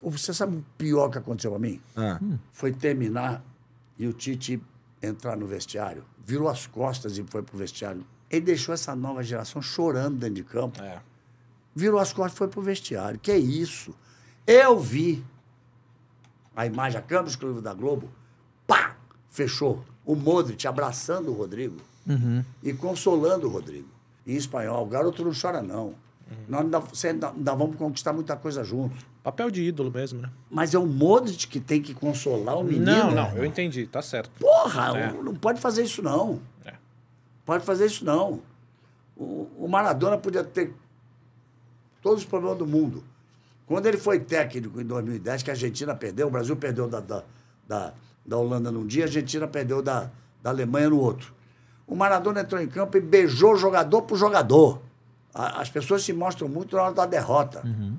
Você sabe o pior que aconteceu a mim? Ah. Hum. Foi terminar e o Tite entrar no vestiário. Virou as costas e foi pro vestiário. Ele deixou essa nova geração chorando dentro de campo. É. Virou as costas e foi pro vestiário. Que é isso? Eu vi a imagem, a câmera exclusiva da Globo, pá, fechou. O Modric abraçando o Rodrigo uhum. e consolando o Rodrigo. Em espanhol, o garoto não chora, não. Uhum. Nós ainda, ainda, ainda vamos conquistar muita coisa juntos. Papel de ídolo mesmo, né? Mas é o Modric que tem que consolar o menino. Não, não, eu entendi, tá certo. Porra, é. não pode fazer isso não. É. Pode fazer isso não. O, o, Maradona podia ter todos os problemas do mundo. Quando ele foi técnico em 2010, que a Argentina perdeu, o Brasil perdeu da, da, da, da Holanda num dia, a Argentina perdeu da, da Alemanha no outro. O Maradona entrou em campo e beijou jogador por jogador. as pessoas se mostram muito na hora da derrota. Uhum.